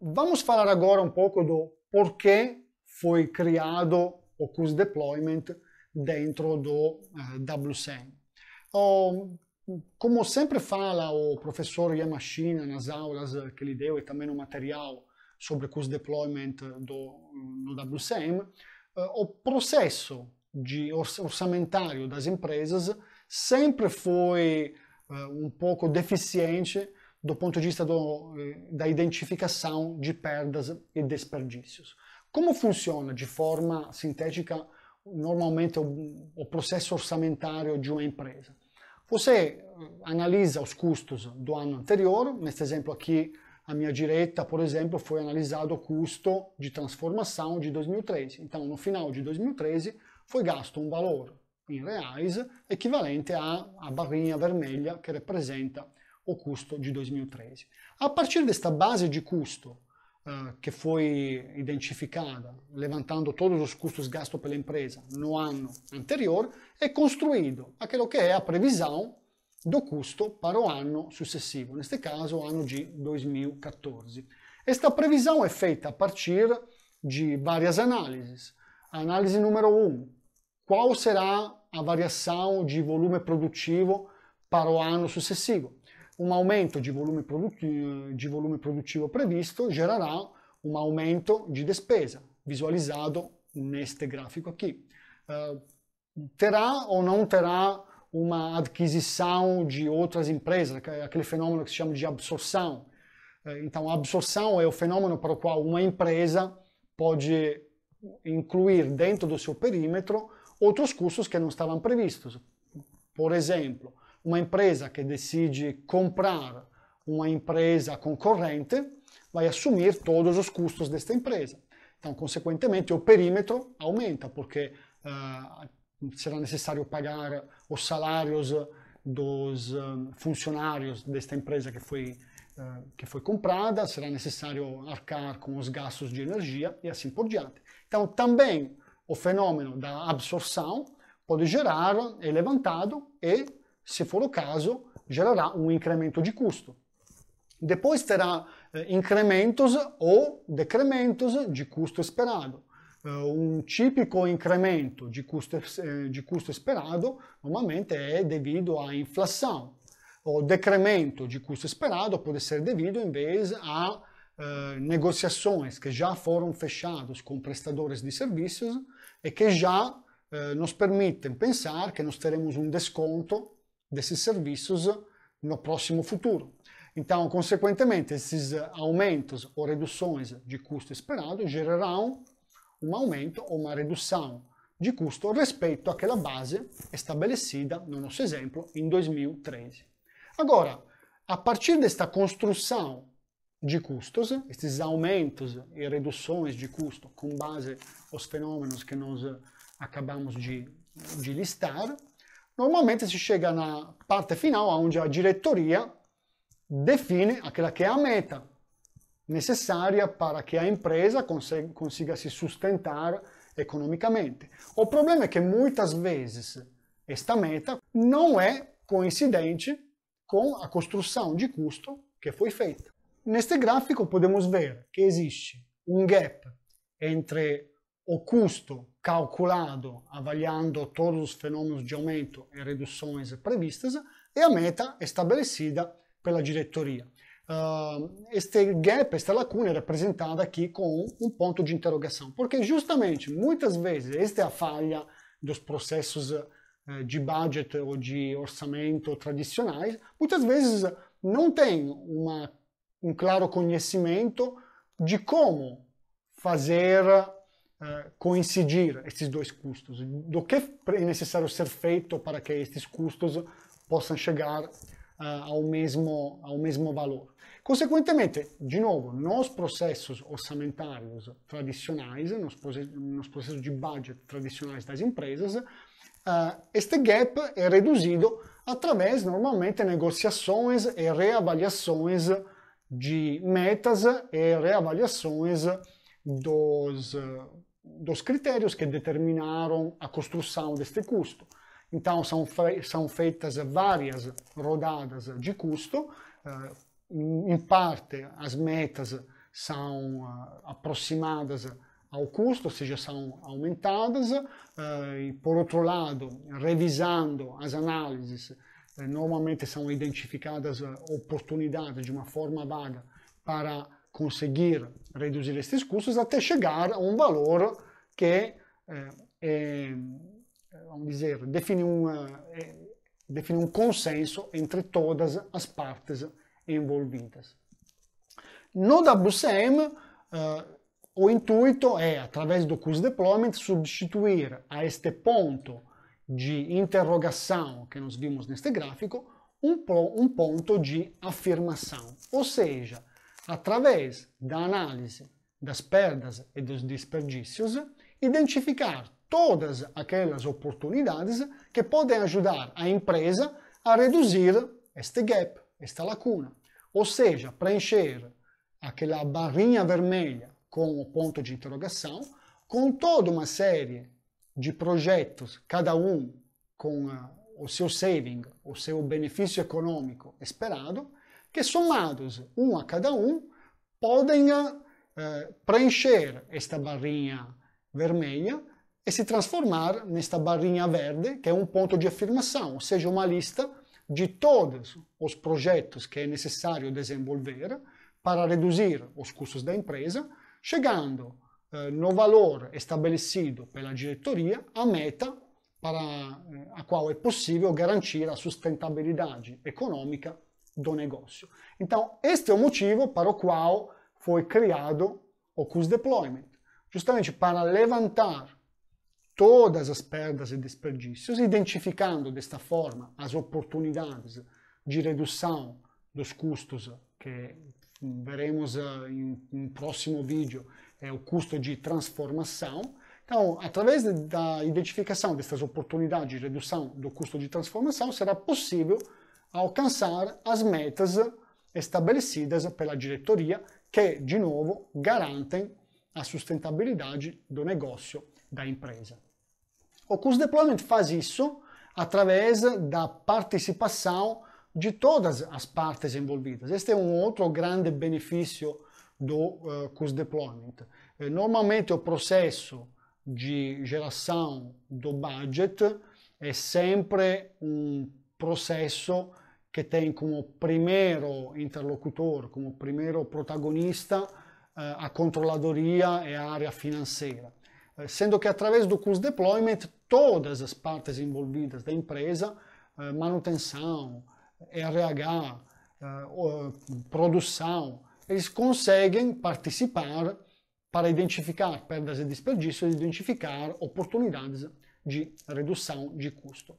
Vamos falar agora um pouco do porquê foi criado o Cus Deployment dentro do uh, como sempre fala o professor Yamashina nas aulas eh, que ele deu e também no material sobre Cus Deployment do, no eh, o processo de orçamentário das empresas sempre foi uh, um pouco deficiente do ponto de vista do, eh, da identificação de perdas e desperdícios. Como funciona de forma sintética normalmente o, o processo orçamentário de uma empresa? Você eh, analisa os custos do ano anterior, neste exemplo aqui a minha direita, por exemplo, foi analisado o custo de transformação de 2013. Então, no final de 2013, foi gasto um valor in reais equivalente à, à barrinha vermelha que representa o custo de 2013. A partir desta base de custo que eh, foi identificada, levantando todos os custos gastos pela empresa no ano anterior, é construído aquilo que é a previsão do custo para o ano successivo, neste caso o ano de 2014. Esta previsão é feita a partir de várias análises. A análise número 1, um, qual será a variação de volume produtivo para o ano successivo. Um aumento de volume, de volume produtivo previsto gerará um aumento de despesa, visualizado neste gráfico aqui. Uh, terá ou não terá uma adquisição de outras empresas, aquele fenômeno que se chama de absorção. Uh, então, a absorção é o fenômeno para o qual uma empresa pode incluir dentro do seu perímetro outros custos que não estavam previstos. Por exemplo, uma empresa que decide comprar uma empresa concorrente vai assumir todos os custos desta empresa. Então, consequentemente, o perímetro aumenta, porque uh, será necessário pagar os salários dos uh, funcionários desta empresa que foi, ah, que foi comprada, será necessário arcar com os gastos de energia e assim por diante. Então, também o fenômeno da absorção pode gerar é levantado e, se for o caso, gerará um incremento de custo. Depois terá eh, incrementos ou decrementos de custo esperado. Eh, um típico incremento de custo, eh, de custo esperado normalmente é devido à inflação. O decremento de custo esperado pode ser devido, em vez, a negociações que já foram fechadas com prestadores de serviços e que já eh, nos permitem pensar que nós teremos um desconto desses serviços no próximo futuro. Então, consequentemente, esses aumentos ou reduções de custo esperado gerarão um aumento ou uma redução de custo respeito àquela base estabelecida, no nosso exemplo, em 2013. Agora, a partir desta construção de custos, esses aumentos e reduções de custo com base aos fenômenos que nós eh, acabamos de, de listar, normalmente se chega na parte final, onde a diretoria define aquela que é a meta necessária para que a empresa consiga, consiga se sustentar economicamente. O problema é que muitas vezes esta meta não é coincidente com a construção de custo que foi feita. Neste gráfico podemos ver que existe um gap entre o custo calculado avaliando todos os fenômenos de aumento e reduções previstas e a meta estabelecida pela diretoria. Uh, este gap, esta lacuna é representada aqui com um ponto de interrogação, porque justamente muitas vezes esta é a falha dos processos eh, de budget ou de orçamento tradicionais, muitas vezes não tem uma um claro conhecimento de como fazer uh, coincidir esses dois custos, do que é necessário ser feito para que estes custos possam chegar uh, ao, mesmo, ao mesmo valor. Consequentemente, de novo, nos processos orçamentários tradicionais, nos, nos processos de budget tradicionais das empresas, uh, este gap é reduzido através, normalmente, negociações e reavaliações de metas e reavaliações dos, dos critérios que determinaram a construção deste custo. Então, são, são feitas várias rodadas de custo. Eh, em parte, as metas são eh, aproximadas ao custo, ou seja, são aumentadas. Eh, por outro lado, revisando as análises, é, normalmente são identificadas eh, oportunidades de uma forma vaga para conseguir reduzir esses custos até chegar a um valor que é, é vamos dizer, define, um, eh, é, um consenso entre todas as partes envolvidas. No WCM, uh, o intuito é, através do Curse Deployment, substituir a este ponto de interrogação que nós vimos neste gráfico, um, um ponto de afirmação. Ou seja, através da análise das perdas e dos desperdícios, identificar todas aquelas oportunidades que podem ajudar a empresa a reduzir este gap, esta lacuna. Ou seja, preencher aquela barrinha vermelha com o ponto de interrogação com toda uma série de projetos, cada um com o seu saving, o seu benefício econômico esperado, que somados um a cada um, podem eh, preencher esta barrinha vermelha e se transformar nesta barrinha verde, que é um ponto de afirmação, ou seja, uma lista de todos os projetos que é necessário desenvolver para reduzir os custos da empresa, chegando eh, no valor estabelecido pela diretoria a meta para eh, a qual é possível garantir a sustentabilidade econômica do negócio. Então, este é o motivo para o qual foi criado o CUS Deployment, justamente para levantar todas as perdas e desperdícios, identificando desta forma as oportunidades de redução dos custos que veremos eh, em um próximo vídeo é, o custo de transformação. Então, através da identificação dessas oportunidades de redução do custo de transformação, será possível alcançar as metas estabelecidas pela diretoria, que, de novo, garantem a sustentabilidade do negócio da empresa. O Custo Deployment faz isso através da participação de todas as partes envolvidas. Este é um outro grande benefício do uh, eh, Cus Deployment. Eh, normalmente, o processo de geração do budget é sempre um processo que tem como primeiro interlocutor, como primeiro protagonista, eh, a controladoria e a área financeira. Sendo que através do Cus Deployment, todas as partes envolvidas da empresa, manutenção, RH, produção, eles conseguem participar para identificar perdas e desperdícios, identificar oportunidades de redução de custo.